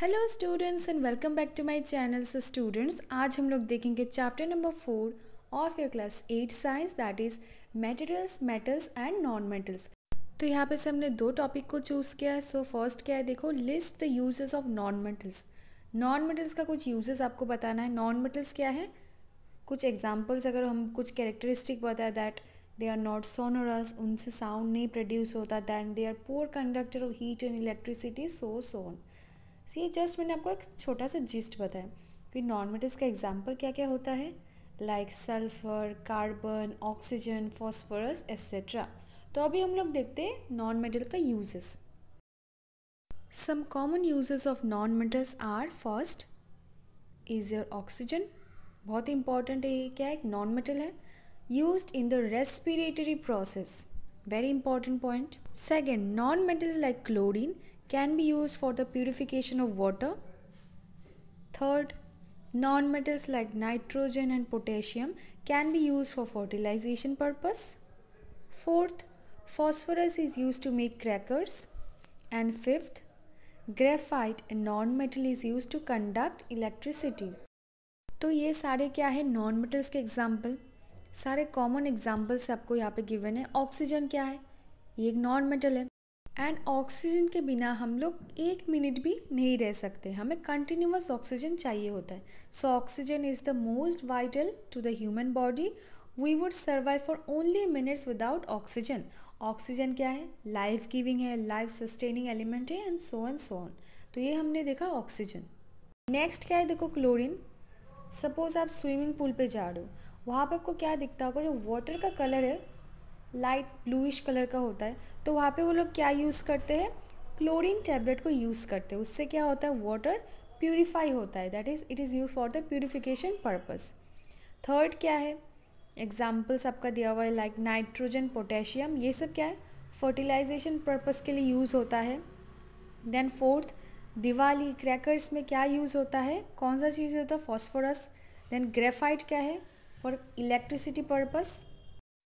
Hello students and welcome back to my channel so students आज हम लोग देखेंगे chapter number four of your class eight science that is materials metals and non metals तो यहाँ पे से हमने दो टॉपिक को चूज़ किया है सो so फर्स्ट क्या है देखो list the uses of non metals non metals का कुछ यूजेस आपको बताना है नॉन मेटल्स क्या है कुछ एग्जाम्पल्स अगर हम कुछ कैरेक्टरिस्टिक बताए that they are not sonorous उनसे साउंड नहीं प्रोड्यूस होता than they are poor conductor of heat and electricity so soon see just मैंने आपको एक छोटा सा जिस्ट बताया फिर नॉन मेटल्स का एग्जाम्पल क्या क्या होता है like sulphur carbon oxygen phosphorus etcetera तो अभी हम लोग देखते हैं नॉन मेटल का uses some common uses of non metals are first is your oxygen बहुत ही इंपॉर्टेंट है क्या एक नॉन मेटल है use in the respiratory process very important point second non metals like chlorine can be used for the purification of water. Third, non-metals like nitrogen and potassium can be used for fertilization purpose. Fourth, phosphorus is used to make crackers. And fifth, graphite and non-metal is used to conduct electricity. तो ये सारे क्या है non metals के example सारे common examples आपको यहाँ पे गिवन है ऑक्सीजन क्या है ये एक नॉन मेटल है एंड ऑक्सीजन के बिना हम लोग एक मिनट भी नहीं रह सकते हमें कंटिन्यूस ऑक्सीजन चाहिए होता है so oxygen is the most vital to the human body we would survive for only minutes without oxygen oxygen क्या है लाइफ गिविंग है लाइफ सस्टेनिंग एलिमेंट है and so and so on तो ये हमने देखा ऑक्सीजन नेक्स्ट क्या है देखो क्लोरीन सपोज़ आप स्विमिंग पूल पे जा रहे हो वहाँ पर आपको क्या दिखता होगा जो वाटर का कलर है लाइट ब्लूइश कलर का होता है तो वहाँ पे वो लोग क्या यूज़ करते हैं क्लोरीन टैबलेट को यूज़ करते हैं उससे क्या होता है वाटर प्योरीफाई होता है that is it is use for the purification purpose third क्या है एग्जाम्पल्स आपका दिया हुआ है लाइक नाइट्रोजन पोटेशियम ये सब क्या है फर्टिलाइजेशन पर्पज़ के लिए यूज़ होता है देन फोर्थ दिवाली क्रैकर्स में क्या यूज़ होता है कौन सा चीज़ होता है फॉस्फोरस देन ग्रेफाइट क्या है फॉर इलेक्ट्रिसिटी पर्पज़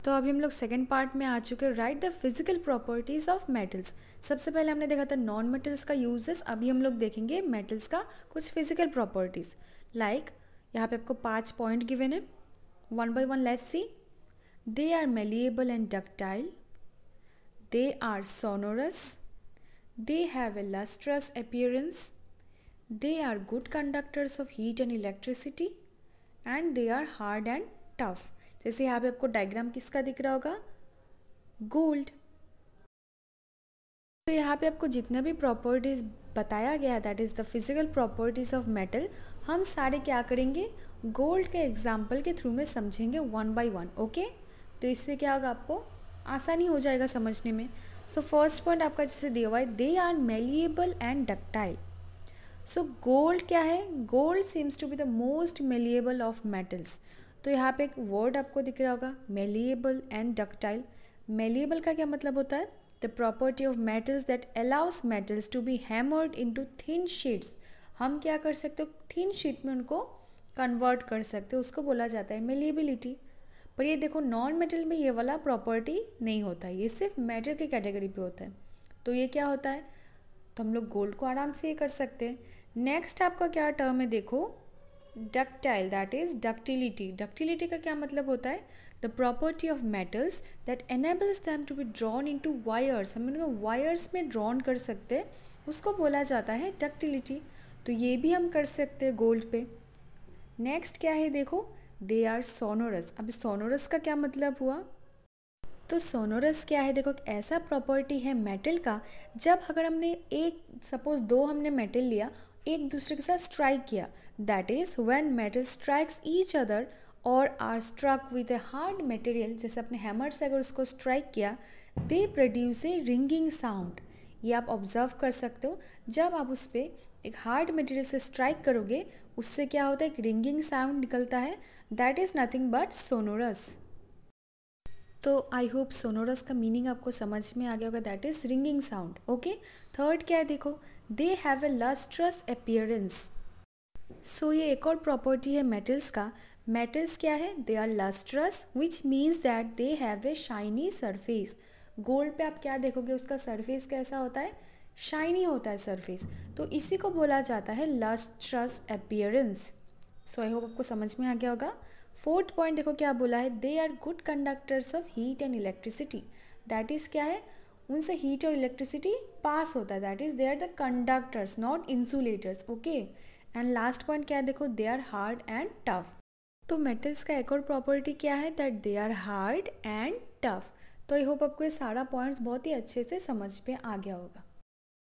तो अभी हम लोग सेकेंड पार्ट में आ चुके हैं right the physical properties of metals सबसे पहले हमने देखा था नॉन मेटल्स का यूजेस अभी हम लोग देखेंगे मेटल्स का कुछ फिजिकल प्रॉपर्टीज़ लाइक यहाँ पे आपको पाँच पॉइंट गिवन है one by one let's see they are malleable and ductile they are sonorous they have a lustrous appearance they are good conductors of heat and electricity and they are hard and tough जैसे यहाँ पे आपको diagram किसका दिख रहा होगा gold तो यहाँ पे आपको जितना भी प्रॉपर्टीज़ बताया गया that is the physical properties of metal हम सारे क्या करेंगे गोल्ड के एग्जाम्पल के थ्रू में समझेंगे वन बाय वन ओके तो इससे क्या होगा आपको आसानी हो जाएगा समझने में सो फर्स्ट पॉइंट आपका जैसे दिया हुआ है they are malleable and ductile so gold क्या है gold seems to be the most malleable of metals तो यहाँ पे एक वर्ड आपको दिख रहा होगा मेलिएबल एंड डक्टाइल मेलिएबल का क्या मतलब होता है the property of metals that allows metals to be hammered to thin sheets हम क्या कर सकते हो थिन शीट में उनको कन्वर्ट कर सकते हो उसको बोला जाता है मेलिएबिलिटी पर ये देखो नॉन मेटल में ये वाला प्रॉपर्टी नहीं होता है ये सिर्फ मेटल की कैटेगरी पे होता है तो ये क्या होता है तो हम लोग गोल्ड को आराम से ये कर सकते हैं नेक्स्ट आपका क्या टर्म है देखो ductile that is ductility ductility का क्या मतलब होता है the property of metals that enables them to be drawn into wires हम लोग वायर्स में ड्रॉन कर सकते हैं उसको बोला जाता है डक्टिलिटी तो ये भी हम कर सकते हैं गोल्ड पे नेक्स्ट क्या है देखो दे आर सोनोरस अब सोनोरस का क्या मतलब हुआ तो सोनोरस क्या है देखो एक ऐसा प्रॉपर्टी है मेटल का जब अगर हमने एक सपोज दो हमने मेटल लिया एक दूसरे के साथ स्ट्राइक किया that is when metal strikes each other और are struck with a hard material जैसे अपने हैमर से अगर उसको स्ट्राइक किया they produce a ringing sound ये आप ऑब्जर्व कर सकते हो जब आप उस पर एक हार्ड मटेरियल से स्ट्राइक करोगे उससे क्या होता है एक रिंगिंग साउंड निकलता है that is nothing but sonorous तो आई होप सोनोरस का मीनिंग आपको समझ में आ गया होगा that is ringing sound okay third क्या है देखो they have a lustrous appearance so ये एक और प्रॉपर्टी है मेटल्स का मेटल्स क्या है they are lustrous which means that they have a shiny surface gold पे आप क्या देखोगे उसका सरफेस कैसा होता है शाइनी होता है सरफेस तो इसी को बोला जाता है lustrous appearance so I hope आपको समझ में आ गया होगा फोर्थ पॉइंट देखो क्या बोला है they are good conductors of heat and electricity that is क्या है उनसे हीट और इलेक्ट्रिसिटी पास होता है that is they are the conductors not insulators okay and last point क्या है देखो they are hard and tough तो मेटल्स का एक और प्रॉपर्टी क्या है that they are hard and tough तो आई होप आपको ये सारा पॉइंट्स बहुत ही अच्छे से समझ पे आ गया होगा